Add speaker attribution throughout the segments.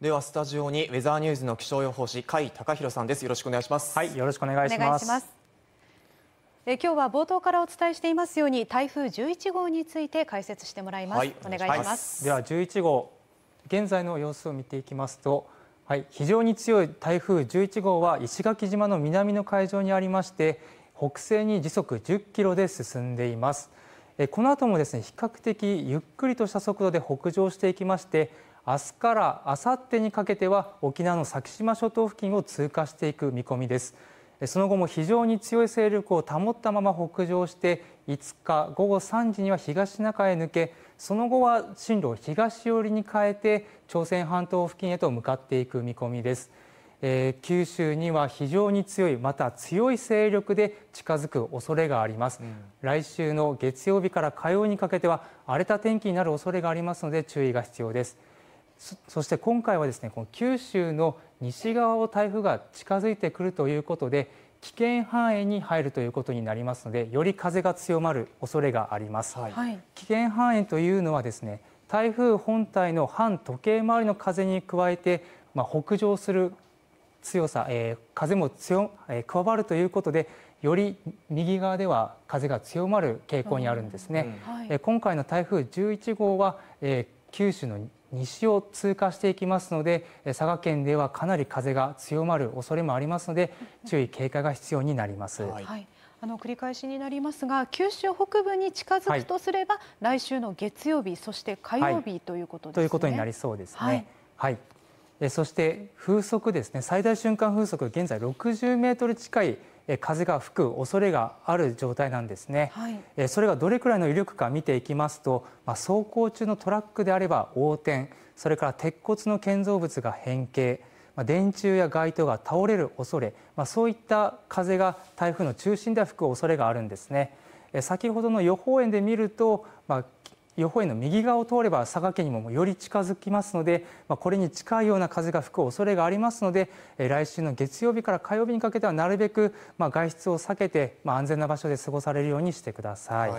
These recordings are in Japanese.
Speaker 1: ではスタジオにウェザーニューズの気象予報士甲斐隆弘さんですよろしくお願いしますはいよろしくお願いします
Speaker 2: え今日は冒頭からお伝えしていますように台風11号について解説してもらいます、はい、お願いします、
Speaker 1: はい、では11号現在の様子を見ていきますとはい非常に強い台風11号は石垣島の南の海上にありまして北西に時速10キロで進んでいます。この後もですね比較的ゆっくりとした速度で北上していきまして明日から明後日にかけては沖縄の先島諸島付近を通過していく見込みですその後も非常に強い勢力を保ったまま北上して5日午後3時には東中へ抜けその後は進路を東寄りに変えて朝鮮半島付近へと向かっていく見込みです。えー、九州には非常に強いまた強い勢力で近づく恐れがあります、うん、来週の月曜日から火曜にかけては荒れた天気になる恐れがありますので注意が必要ですそして今回はですねこの九州の西側を台風が近づいてくるということで危険範囲に入るということになりますのでより風が強まる恐れがあります、はい、危険範囲というのはですね台風本体の反時計回りの風に加えて、まあ、北上する強さ、えー、風も強、えー、加わるということでより右側では風が強まる傾向にあるんですね、うんはい、えー、今回の台風11号は、えー、九州の西を通過していきますので佐賀県ではかなり風が強まる恐れもありますので注意警戒が必要になります、はい、はい、
Speaker 2: あの繰り返しになりますが九州北部に近づくとすれば、はい、来週の月曜日そして火曜日、ということですね、ということになり
Speaker 1: そうですねはいそして風速ですね最大瞬間風速現在60メートル近い風が吹く恐れがある状態なんですね、はい、それがどれくらいの威力か見ていきますと、まあ、走行中のトラックであれば横転それから鉄骨の建造物が変形まあ、電柱や街灯が倒れる恐れ、まあ、そういった風が台風の中心では吹く恐れがあるんですね先ほどの予報円で見ると、まあ、予報円の右側を通れば佐賀県にもより近づきますので、まあ、これに近いような風が吹く恐れがありますので、え来週の月曜日から火曜日にかけてはなるべく、まあ外出を避けて、まあ、安全な場所で過ごされるようにしてください、は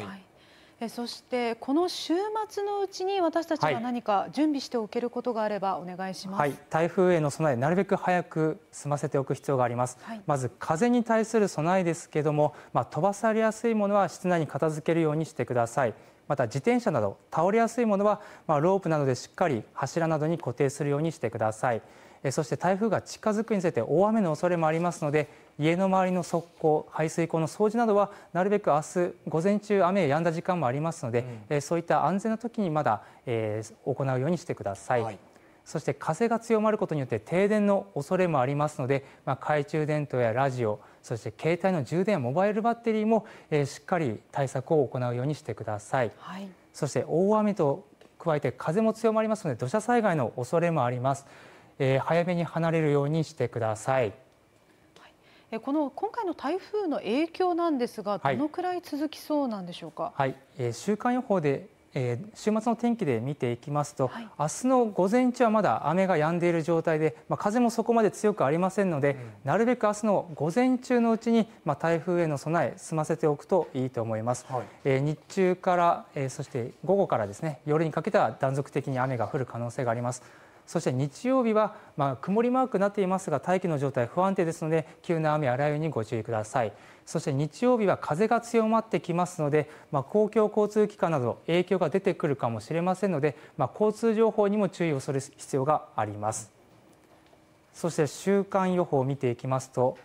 Speaker 2: い、そしてこの週末のうちに私たちが何か準備しておけることがあればお願い
Speaker 1: します、はい、台風への備えなるべく早く済ませておく必要があります、はい、まず風に対する備えですけども、まあ、飛ばされやすいものは室内に片付けるようにしてくださいまた自転車など倒れやすいものは、まあ、ロープなどでしっかり柱などに固定するようにしてくださいそして台風が近づくにつれて大雨の恐れもありますので家の周りの側溝排水溝の掃除などはなるべく明日午前中雨止んだ時間もありますので、うん、そういった安全な時にまだ、えー、行うようにしてください、はいそして風が強まることによって停電の恐れもありますので、まあ、懐中電灯やラジオそして携帯の充電モバイルバッテリーも、えー、しっかり対策を行うようにしてください、はい、そして大雨と加えて風も強まりますので土砂災害の恐れもあります、えー、早めに離れるようにしてください、
Speaker 2: はい、この今回の台風の影響なんですが、どのくらい続きそうなんでしょうか。
Speaker 1: はい、えー、週間予報でえー、週末の天気で見ていきますと、はい、明日の午前中はまだ雨が止んでいる状態で、まあ、風もそこまで強くありませんので、うん、なるべく明日の午前中のうちに、まあ、台風への備え済ませておくといいと思います、はい、えー、日中から、えー、そして午後からですね夜にかけては断続的に雨が降る可能性があります。そして日曜日は、まあ、曇りマークになっていますが大気の状態不安定ですので急な雨や雷雨にご注意くださいそして日曜日は風が強まってきますので、まあ、公共交通機関など影響が出てくるかもしれませんので、まあ、交通情報にも注意をする必要がありますそして週間予報を見ていきますと、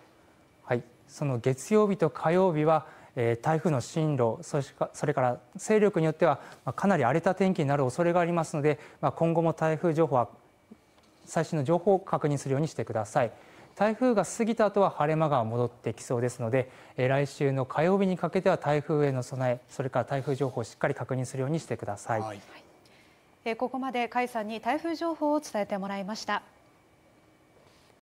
Speaker 1: はい、その月曜日と火曜日はえ台風の進路それから勢力によってはかなり荒れた天気になる恐れがありますので、ま今後も台風情報は最新の情報を確認するようにしてください。台風が過ぎた後は晴れ間が戻ってきそうですので、来週の火曜日にかけては台風への備え、それから台風情報をしっかり確認するようにしてください。はい、
Speaker 2: ここまで甲斐さんに台風情報を伝えてもらいました。